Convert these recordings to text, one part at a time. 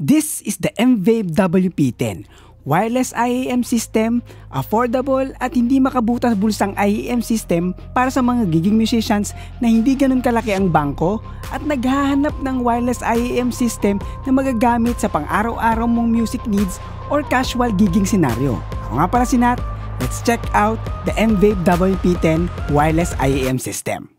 This is the MVAVE WP10, wireless IAM system, affordable at hindi makabutas bulsang IAM system para sa mga gigging musicians na hindi ganun kalaki ang bangko at naghahanap ng wireless IAM system na magagamit sa pang-araw-araw mong music needs or casual gigging scenario. Ako nga pala si Nat, let's check out the MVAVE WP10 wireless IAM system.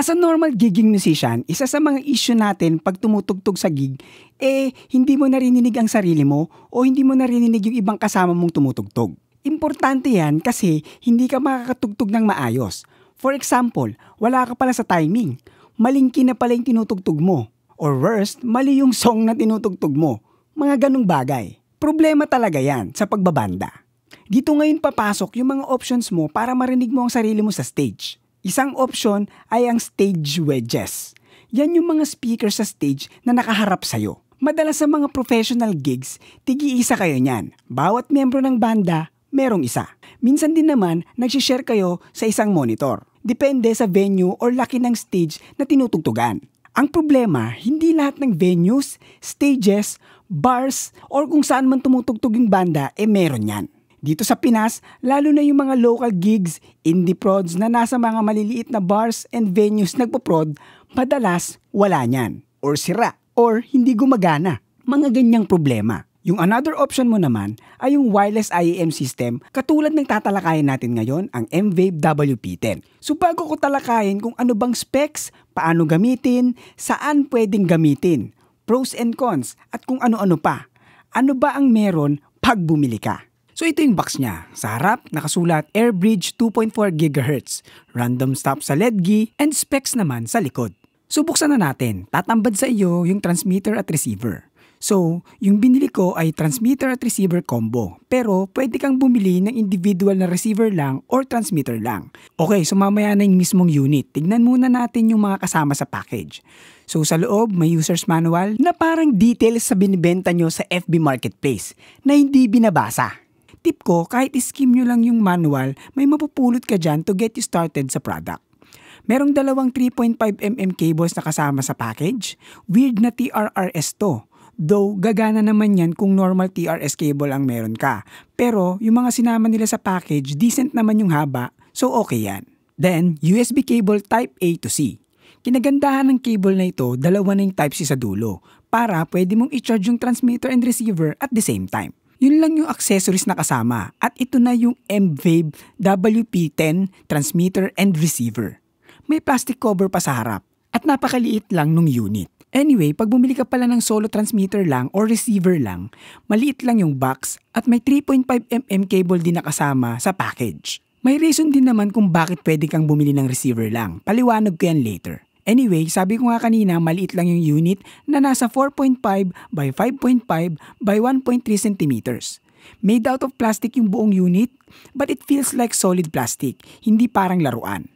As a normal gigging musician, isa sa mga issue natin pag tumutugtog sa gig, eh hindi mo narinig ang sarili mo o hindi mo narinig yung ibang kasama mong tumutugtog. Importante yan kasi hindi ka makakatugtog ng maayos. For example, wala ka pala sa timing. Malingki na pala yung tinutugtog mo. Or worst, mali yung song na tinutugtog mo. Mga ganong bagay. Problema talaga yan sa pagbabanda. Dito ngayon papasok yung mga options mo para marinig mo ang sarili mo sa stage. Isang option ay ang stage wedges. Yan yung mga speaker sa stage na nakaharap sa'yo. Madalas sa mga professional gigs, tigi-isa kayo niyan. Bawat membro ng banda, merong isa. Minsan din naman, nagsishare kayo sa isang monitor. Depende sa venue or laki ng stage na tinutugtugan. Ang problema, hindi lahat ng venues, stages, bars, or kung saan man tumutugtog yung banda, eh meron yan. Dito sa Pinas, lalo na yung mga local gigs, indie prods na nasa mga maliliit na bars and venues nagpo-prod, madalas wala niyan, or sira, or hindi gumagana. Mga ganyang problema. Yung another option mo naman ay yung wireless IEM system katulad ng tatalakayan natin ngayon ang MVAVE WP10. So bago ko talakayin kung ano bang specs, paano gamitin, saan pwedeng gamitin, pros and cons at kung ano-ano pa. Ano ba ang meron pag bumili ka? So ito yung box niya. Sa harap, nakasulat AirBridge 2.4 GHz, random stop sa LEDGI, and specs naman sa likod. So buksan na natin. Tatambad sa iyo yung transmitter at receiver. So, yung binili ko ay transmitter at receiver combo. Pero, pwede kang bumili ng individual na receiver lang or transmitter lang. Okay, so mamaya na yung mismong unit. Tignan muna natin yung mga kasama sa package. So, sa loob, may user's manual na parang details sa binibenta nyo sa FB Marketplace na hindi binabasa. Tip ko, kahit iskim nyo lang yung manual, may mapupulot ka dyan to get you started sa product. Merong dalawang 3.5mm cables na kasama sa package. Weird na TRRS to. Though, gagana naman yan kung normal TRS cable ang meron ka. Pero, yung mga sinama nila sa package, decent naman yung haba, so okay yan. Then, USB cable type A to C. Kinagandahan ng cable na ito, dalawa na yung type C sa dulo para pwede mong i-charge yung transmitter and receiver at the same time. Yun lang yung accessories na kasama at ito na yung MVAVE WP10 transmitter and receiver. May plastic cover pa sa harap at napakaliit lang nung unit. Anyway, pag bumili ka pala ng solo transmitter lang or receiver lang, maliit lang yung box at may 3.5mm cable din nakasama sa package. May reason din naman kung bakit pwede kang bumili ng receiver lang. Paliwanag ko yan later. Anyway, sabi ko nga kanina, maliit lang yung unit na nasa 4.5 by 5.5 by 1.3 centimeters. Made out of plastic yung buong unit, but it feels like solid plastic, hindi parang laruan.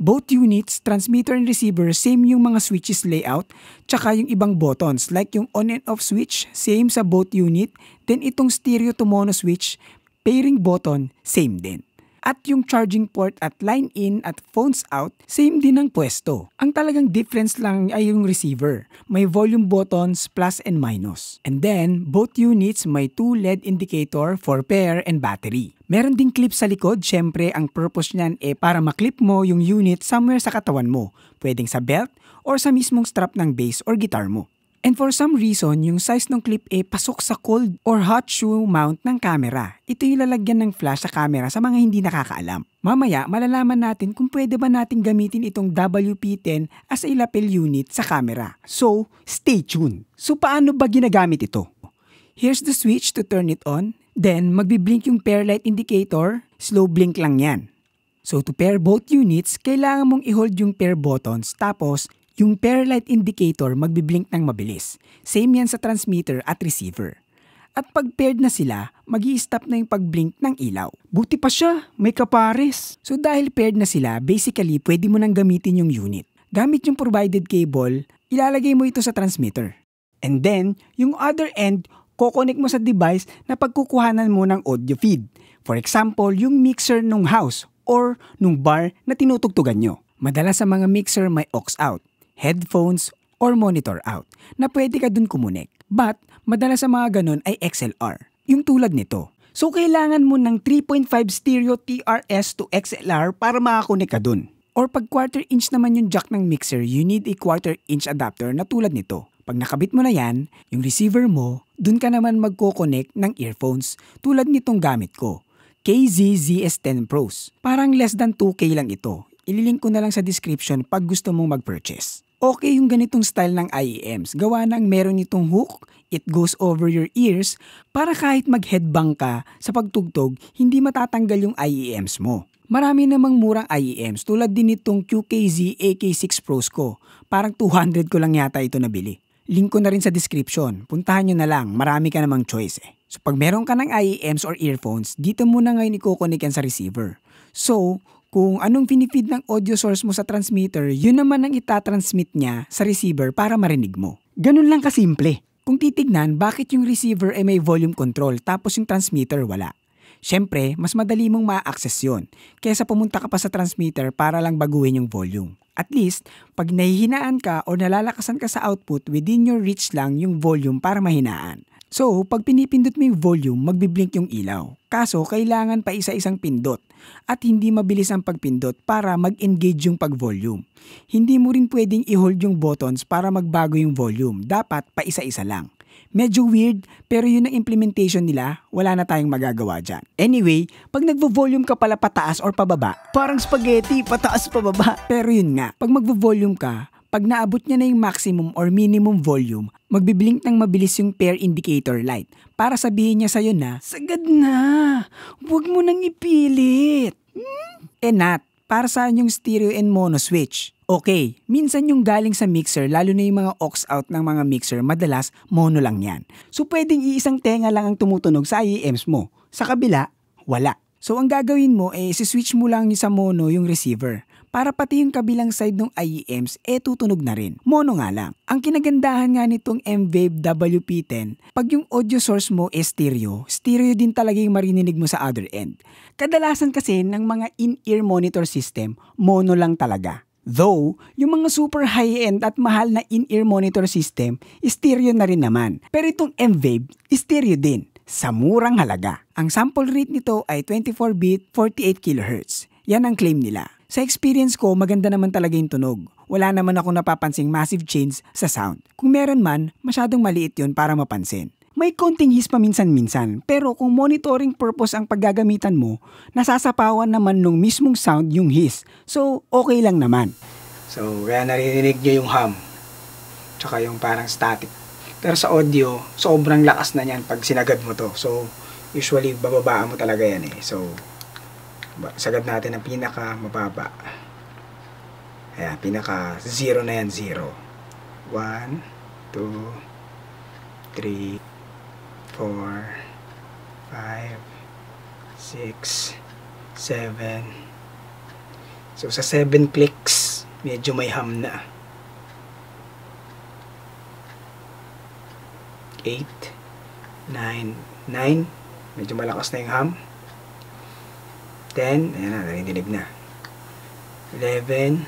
Both units, transmitter and receiver, same yung mga switches layout, tsaka yung ibang buttons, like yung on and off switch, same sa both unit, then itong stereo to mono switch, pairing button, same din. At yung charging port at line in at phones out, same din ang pwesto. Ang talagang difference lang ay yung receiver. May volume buttons plus and minus. And then, both units may two LED indicator for pair and battery. Meron ding clip sa likod, syempre ang purpose niyan e eh para maklip mo yung unit somewhere sa katawan mo. Pwedeng sa belt or sa mismong strap ng bass or guitar mo. And for some reason, yung size ng clip eh pasok sa cold or hot shoe mount ng camera. Ito yung lalagyan ng flash sa camera sa mga hindi nakakaalam. Mamaya, malalaman natin kung pwede ba natin gamitin itong WP-10 as a lapel unit sa camera. So, stay tuned! So, paano ba ginagamit ito? Here's the switch to turn it on. Then, magbiblink yung pair light indicator. Slow blink lang yan. So to pair both units, kailangan mong i-hold yung pair buttons tapos yung pair light indicator magbiblink ng mabilis. Same yan sa transmitter at receiver. At pag paired na sila, mag stop na yung pagblink ng ilaw. Buti pa siya, may kapares. So dahil paired na sila, basically pwede mo nang gamitin yung unit. Gamit yung provided cable, ilalagay mo ito sa transmitter. And then, yung other end, kokonek mo sa device na pagkukuhanan mo ng audio feed. For example, yung mixer nung house or nung bar na tinutugtugan nyo. Madalas sa mga mixer may aux out headphones, or monitor out na pwede ka dun kumunik. But, madalas sa mga ganun ay XLR, yung tulad nito. So, kailangan mo ng 3.5 stereo TRS to XLR para makakunik ka dun. Or pag quarter inch naman yung jack ng mixer, you need a quarter inch adapter na tulad nito. Pag nakabit mo na yan, yung receiver mo, dun ka naman magkoconnect ng earphones tulad nitong gamit ko, KZZS10 Pros. Parang less than 2K lang ito. Ililink ko na lang sa description pag gusto mong mag-purchase okay yung ganitong style ng IEMs. Gawa ng meron itong hook, it goes over your ears, para kahit mag-headbang ka sa pagtugtog, hindi matatanggal yung IEMs mo. Marami namang murang IEMs tulad din itong QKZ AK6 Pros ko. Parang 200 ko lang yata ito nabili. Link ko na rin sa description. Puntahan nyo na lang, marami ka namang choice eh. So pag meron ka ng IEMs or earphones, dito muna ngayon ikokonik yan sa receiver. So, kung anong pinipid ng audio source mo sa transmitter, yun naman ang itatransmit niya sa receiver para marinig mo. Ganun lang kasimple. Kung titignan, bakit yung receiver ay may volume control tapos yung transmitter wala? Siyempre, mas madali mong ma-access yun kaysa pumunta ka pa sa transmitter para lang baguhin yung volume. At least, pag nahihinaan ka o nalalakasan ka sa output, within your reach lang yung volume para mahinaan. So, pag pinipindot mo yung volume, magbiblink yung ilaw. Kaso, kailangan pa isa-isang pindot at hindi mabilis ang pagpindot para mag-engage yung pag-volume. Hindi mo rin pwedeng i-hold yung buttons para magbago yung volume. Dapat pa isa-isa lang. Medyo weird, pero yun ang implementation nila, wala na tayong magagawa dyan. Anyway, pag nagvo-volume ka pala pataas or pababa, parang spaghetti, pataas pababa. Pero yun nga, pag magvo-volume ka, pag naabot niya na yung maximum or minimum volume, magbiblink ng mabilis yung pair indicator light para sabihin niya sa'yo na, Sagad na! Huwag mo nang ipilit! Hmm? E eh, not, para sa yung stereo and mono switch? Okay, minsan yung galing sa mixer, lalo na yung mga aux out ng mga mixer, madalas mono lang yan. So pwedeng iisang tenga lang ang tumutunog sa IEMs mo. Sa kabila, wala. So ang gagawin mo ay eh, switch mo lang sa mono yung receiver para pati yung kabilang side ng IEMs e eh, tutunog na rin. Mono nga lang. Ang kinagandahan nga nitong MVAVE WP10, pag yung audio source mo e stereo, stereo din talaga yung marininig mo sa other end. Kadalasan kasi ng mga in-ear monitor system, mono lang talaga. Though, yung mga super high-end at mahal na in-ear monitor system, stereo na rin naman. Pero itong MVAVE, stereo din, sa murang halaga. Ang sample rate nito ay 24-bit, 48 kHz. Yan ang claim nila. Sa experience ko, maganda naman talaga yung tunog. Wala naman ako napapansing massive change sa sound. Kung meron man, masyadong maliit yun para mapansin. May konting hiss paminsan-minsan, pero kung monitoring purpose ang paggagamitan mo, nasasapawan naman nung mismong sound yung hiss. So, okay lang naman. So, kaya naririnig nyo yung hum, tsaka yung parang static. Pero sa audio, sobrang lakas na niyan pag sinagad mo to. So, usually, bababaan mo talaga yan eh. So, sagad natin ang pinaka mababa. Ayan, pinaka 0 na yan, 0. 1, 2, 3, 4, 5, 6, 7. So, sa 7 clicks, medyo may ham na. 8, 9, 9. Medyo malakas na yung ham. 10, ayan na, naridinig na. 11,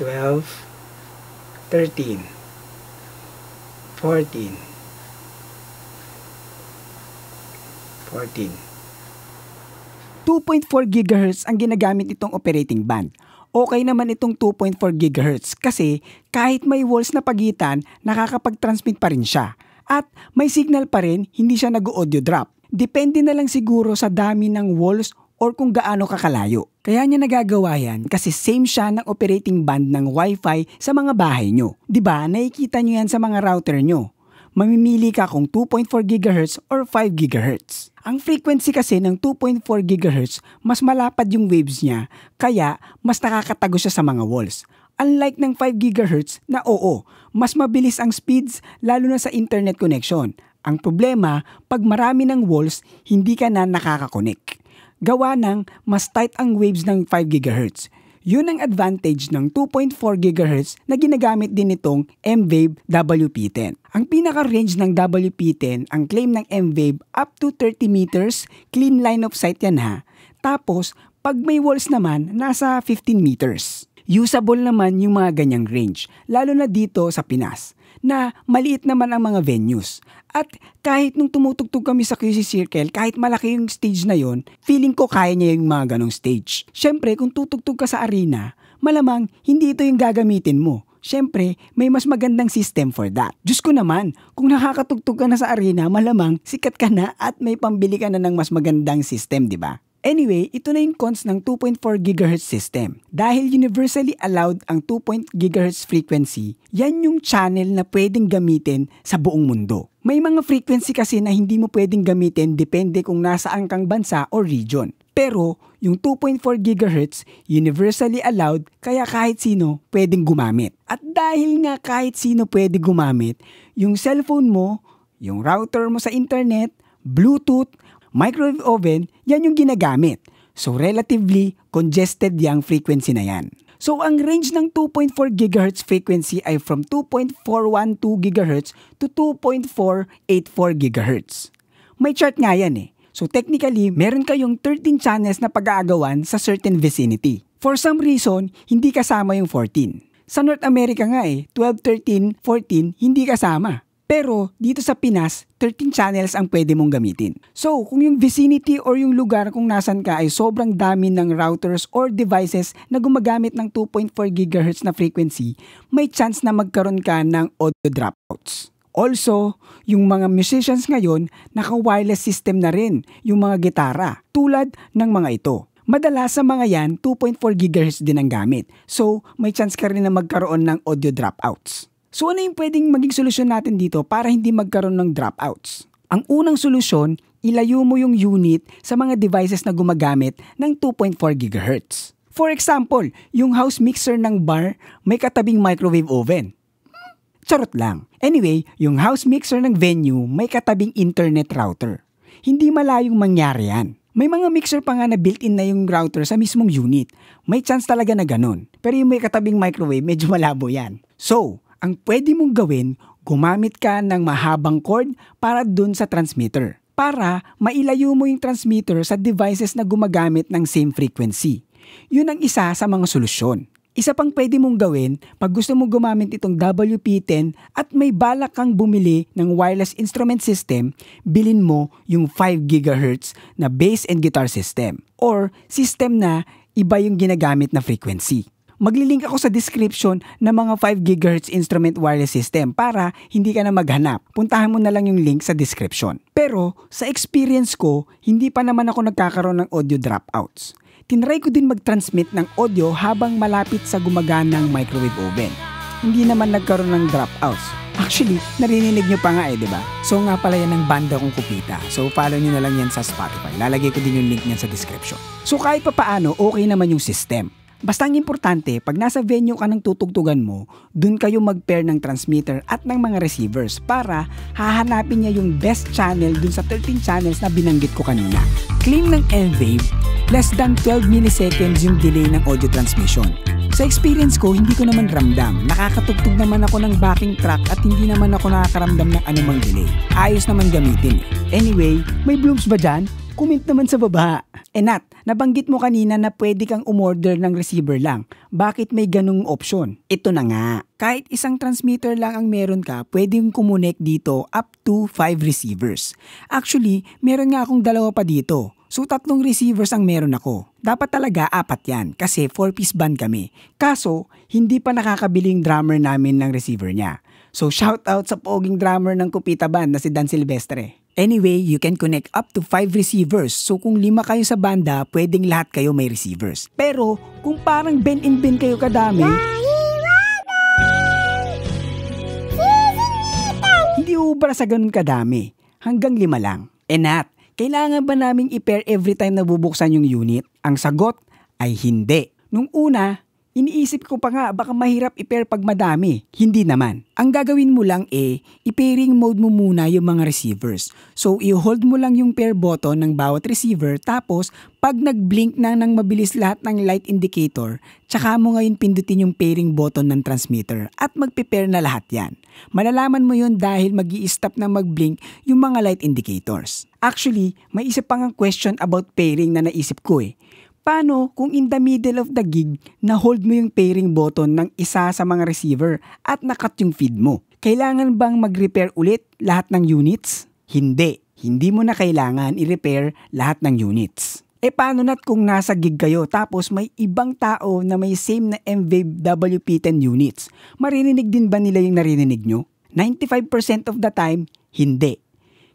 12, 13, 14, 14. 2.4 GHz ang ginagamit itong operating band okay naman itong 2.4 GHz kasi kahit may walls na pagitan, nakakapag-transmit pa rin siya. At may signal pa rin, hindi siya nag-audio drop. Depende na lang siguro sa dami ng walls or kung gaano kakalayo. Kaya niya nagagawa yan kasi same siya ng operating band ng Wi-Fi sa mga bahay nyo. ba diba, nakikita nyo yan sa mga router nyo. Mamimili ka kung 2.4 GHz or 5 GHz. Ang frequency kasi ng 2.4 GHz, mas malapad yung waves niya, kaya mas nakakatago siya sa mga walls. Unlike ng 5 GHz na oo, mas mabilis ang speeds lalo na sa internet connection. Ang problema, pag marami ng walls, hindi ka na nakakakonek gawa ng mas tight ang waves ng 5 GHz. Yun ang advantage ng 2.4 GHz na ginagamit din itong MVAVE WP10. Ang pinaka-range ng WP10, ang claim ng MVAVE up to 30 meters, clean line of sight yan ha. Tapos, pag may walls naman, nasa 15 meters. Usable naman yung mga ganyang range, lalo na dito sa Pinas na maliit naman ang mga venues. At kahit nung tumutugtog kami sa QC Circle, kahit malaki yung stage na yon, feeling ko kaya niya yung mga ganong stage. Siyempre, kung tutugtog ka sa arena, malamang hindi ito yung gagamitin mo. Siyempre, may mas magandang system for that. Diyos ko naman, kung nakakatugtog ka na sa arena, malamang sikat ka na at may pambili ka na ng mas magandang system, di ba? Anyway, ito na yung cons ng 2.4 GHz system. Dahil universally allowed ang 2.4 GHz frequency, yan yung channel na pwedeng gamitin sa buong mundo. May mga frequency kasi na hindi mo pwedeng gamitin depende kung nasaan kang bansa o region. Pero yung 2.4 GHz universally allowed kaya kahit sino pwedeng gumamit. At dahil nga kahit sino pwede gumamit, yung cellphone mo, yung router mo sa internet, Bluetooth, microwave oven, yan yung ginagamit. So relatively congested yung frequency na yan. So ang range ng 2.4 GHz frequency ay from 2.412 GHz to 2.484 GHz. May chart nga yan eh. So technically, meron kayong 13 channels na pag-aagawan sa certain vicinity. For some reason, hindi kasama yung 14. Sa North America nga eh, 12, 13, 14, hindi kasama. Pero dito sa Pinas, 13 channels ang pwede mong gamitin. So, kung yung vicinity or yung lugar kung nasan ka ay sobrang dami ng routers or devices na gumagamit ng 2.4 GHz na frequency, may chance na magkaroon ka ng audio dropouts. Also, yung mga musicians ngayon, naka-wireless system na rin yung mga gitara, tulad ng mga ito. Madalas sa mga yan, 2.4 GHz din ang gamit. So, may chance ka rin na magkaroon ng audio dropouts. So ano yung pwedeng maging solusyon natin dito para hindi magkaroon ng dropouts? Ang unang solusyon, ilayo mo yung unit sa mga devices na gumagamit ng 2.4 GHz. For example, yung house mixer ng bar may katabing microwave oven. Charot lang. Anyway, yung house mixer ng venue may katabing internet router. Hindi malayong mangyari yan. May mga mixer pa nga na built-in na yung router sa mismong unit. May chance talaga na ganun. Pero yung may katabing microwave, medyo malabo yan. So, ang pwede mong gawin, gumamit ka ng mahabang cord para dun sa transmitter para mailayo mo yung transmitter sa devices na gumagamit ng same frequency. Yun ang isa sa mga solusyon. Isa pang pwede mong gawin pag gusto mong gumamit itong WP10 at may balak kang bumili ng wireless instrument system, bilin mo yung 5 GHz na bass and guitar system or system na iba yung ginagamit na frequency maglilink ako sa description ng mga 5 GHz instrument wireless system para hindi ka na maghanap. Puntahan mo na lang yung link sa description. Pero sa experience ko, hindi pa naman ako nagkakaroon ng audio dropouts. Tinry ko din mag-transmit ng audio habang malapit sa gumaganang microwave oven. Hindi naman nagkaroon ng dropouts. Actually, narinig nyo pa nga eh, di ba? So nga pala yan ang banda kong kupita. So follow nyo na lang yan sa Spotify. Lalagay ko din yung link niyan sa description. So kahit pa paano, okay naman yung system. Basta ang importante, pag nasa venue ka ng tutugtugan mo, dun kayo mag-pair ng transmitter at ng mga receivers para hahanapin niya yung best channel dun sa 13 channels na binanggit ko kanina. Claim ng N-Wave, less than 12 milliseconds yung delay ng audio transmission. Sa experience ko, hindi ko naman ramdam. Nakakatugtog naman ako ng backing track at hindi naman ako nakakaramdam ng anumang delay. Ayos naman gamitin. Anyway, may blooms ba dyan? Comment naman sa baba. Enat, eh, nabanggit mo kanina na pwede kang umorder ng receiver lang. Bakit may ganung option? Ito na nga. Kahit isang transmitter lang ang meron ka, pwedeng kumunek dito up to 5 receivers. Actually, meron nga akong dalawa pa dito. So tatlong receivers ang meron ako. Dapat talaga apat yan kasi 4-piece band kami. Kaso, hindi pa nakakabiling drummer namin ng receiver niya. So shout out sa poging drummer ng Kupita Band na si Dan Silvestre. Anyway, you can connect up to 5 receivers. So kung lima kayo sa banda, pwedeng lahat kayo may receivers. Pero kung parang Ben in Ben kayo kadami, hindi ubra sa ganun kadami. Hanggang lima lang. And at, kailangan ba naming i-pair every time na bubuksan yung unit? Ang sagot ay hindi. Nung una, Iniisip ko pa nga baka mahirap i-pair pag madami. Hindi naman. Ang gagawin mo lang e, i-pairing mode mo muna yung mga receivers. So i-hold mo lang yung pair button ng bawat receiver tapos pag nag-blink na ng mabilis lahat ng light indicator, tsaka mo ngayon pindutin yung pairing button ng transmitter at magpe-pair na lahat yan. Malalaman mo yun dahil mag stop na mag-blink yung mga light indicators. Actually, may isa pang question about pairing na naisip ko eh Paano kung in the middle of the gig, na-hold mo yung pairing button ng isa sa mga receiver at nakat yung feed mo? Kailangan bang mag-repair ulit lahat ng units? Hindi. Hindi mo na kailangan i-repair lahat ng units. E paano na't kung nasa gig kayo tapos may ibang tao na may same na MVWP10 units? Maririnig din ba nila yung narinig nyo? 95% of the time, hindi.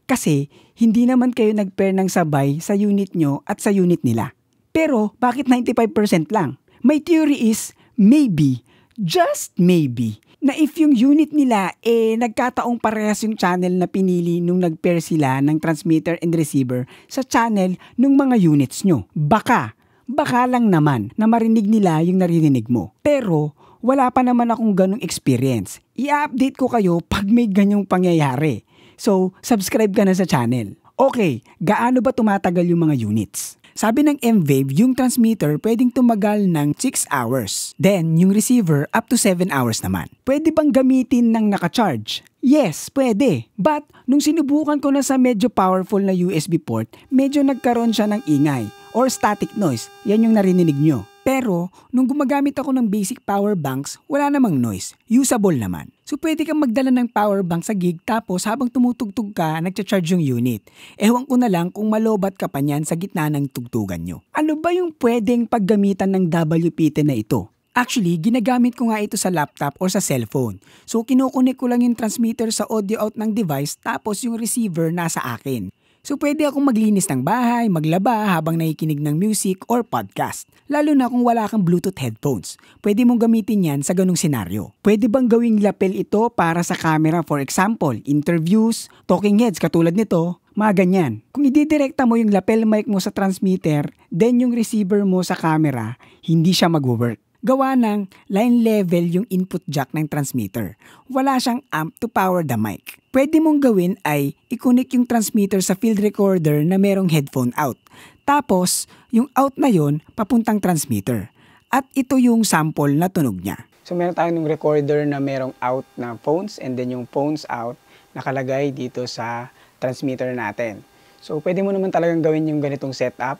Kasi hindi naman kayo nag-pair ng sabay sa unit nyo at sa unit nila. Pero bakit 95% lang? My theory is maybe, just maybe, na if yung unit nila eh nagkataong parehas yung channel na pinili nung nag sila ng transmitter and receiver sa channel nung mga units nyo. Baka, baka lang naman na marinig nila yung narinig mo. Pero wala pa naman akong ganong experience. I-update ko kayo pag may ganyong pangyayari. So, subscribe ka na sa channel. Okay, gaano ba tumatagal yung mga units? Sabi ng m MVAVE, yung transmitter pwedeng tumagal ng 6 hours. Then, yung receiver up to 7 hours naman. Pwede bang gamitin ng nakacharge? Yes, pwede. But, nung sinubukan ko na sa medyo powerful na USB port, medyo nagkaroon siya ng ingay or static noise. Yan yung narinig nyo. Pero, nung gumagamit ako ng basic power banks, wala namang noise. Usable naman. So pwede kang magdala ng power bank sa gig tapos habang tumutugtog ka, nagcha-charge yung unit. Ewan ko na lang kung malobat ka pa niyan sa gitna ng tugtugan nyo. Ano ba yung pwedeng paggamitan ng WPT na ito? Actually, ginagamit ko nga ito sa laptop or sa cellphone. So, kinukunik ko lang yung transmitter sa audio out ng device tapos yung receiver nasa akin. So pwede akong maglinis ng bahay, maglaba habang nakikinig ng music or podcast. Lalo na kung wala kang Bluetooth headphones. Pwede mong gamitin yan sa ganung senaryo. Pwede bang gawing lapel ito para sa camera for example, interviews, talking heads katulad nito, mga ganyan. Kung ididirekta mo yung lapel mic mo sa transmitter, then yung receiver mo sa camera, hindi siya magwo-work. Gawa ng line level yung input jack ng transmitter. Wala siyang amp to power the mic. Pwede mong gawin ay ikunik yung transmitter sa field recorder na merong headphone out. Tapos, yung out na yon papuntang transmitter. At ito yung sample na tunog niya. So meron tayong recorder na merong out na phones and then yung phones out nakalagay dito sa transmitter natin. So pwede mo naman talagang gawin yung ganitong setup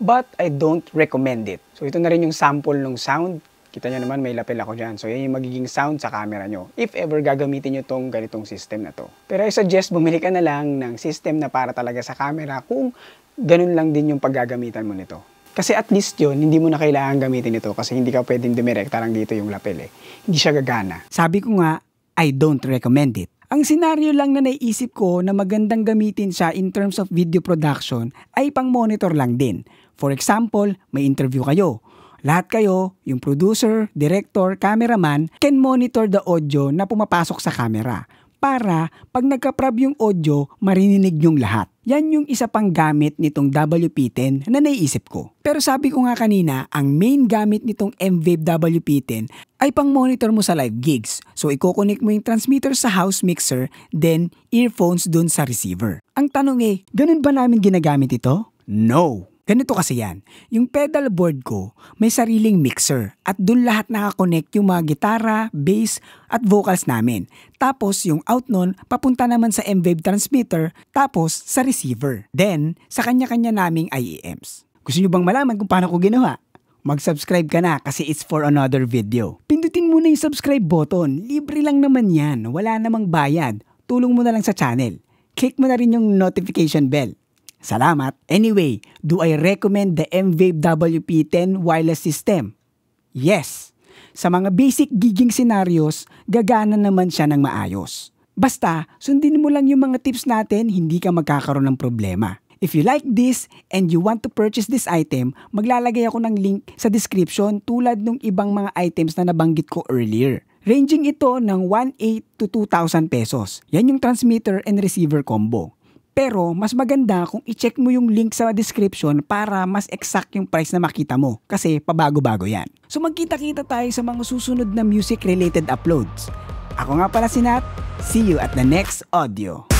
but I don't recommend it. So ito na rin yung sample ng sound. Kita nyo naman may lapel ako dyan. So yan yung magiging sound sa camera nyo. If ever gagamitin nyo tong ganitong system na to. Pero I suggest bumili ka na lang ng system na para talaga sa camera kung ganun lang din yung paggagamitan mo nito. Kasi at least yun, hindi mo na kailangan gamitin ito kasi hindi ka pwedeng dumirekta lang dito yung lapel eh. Hindi siya gagana. Sabi ko nga, I don't recommend it. Ang senaryo lang na naisip ko na magandang gamitin siya in terms of video production ay pang-monitor lang din. For example, may interview kayo. Lahat kayo, yung producer, director, cameraman, can monitor the audio na pumapasok sa camera para pag nagka prob yung audio, marininig yung lahat. Yan yung isa pang gamit nitong WP10 na naiisip ko. Pero sabi ko nga kanina, ang main gamit nitong MVAVE WP10 ay pang-monitor mo sa live gigs. So iko-connect mo yung transmitter sa house mixer, then earphones dun sa receiver. Ang tanong eh, ganun ba namin ginagamit ito? No! Ganito kasi yan, yung pedal board ko may sariling mixer at dun lahat nakakonect yung mga gitara, bass at vocals namin. Tapos yung out nun papunta naman sa M-Wave transmitter tapos sa receiver. Then sa kanya-kanya naming IEMs. Gusto nyo bang malaman kung paano ko ginawa? Mag-subscribe ka na kasi it's for another video. Pindutin mo na yung subscribe button. Libre lang naman yan. Wala namang bayad. Tulong mo na lang sa channel. Click mo na rin yung notification bell Salamat. Anyway, do I recommend the MVAVE WP10 wireless system? Yes. Sa mga basic gigging scenarios, gagana naman siya ng maayos. Basta, sundin mo lang yung mga tips natin, hindi ka magkakaroon ng problema. If you like this and you want to purchase this item, maglalagay ako ng link sa description tulad ng ibang mga items na nabanggit ko earlier. Ranging ito ng 1,800 to 2,000 pesos. Yan yung transmitter and receiver combo. Pero mas maganda kung i-check mo yung link sa description para mas exact yung price na makita mo kasi pabago-bago yan. So magkita-kita tayo sa mga susunod na music related uploads. Ako nga pala si Nat, see you at the next audio.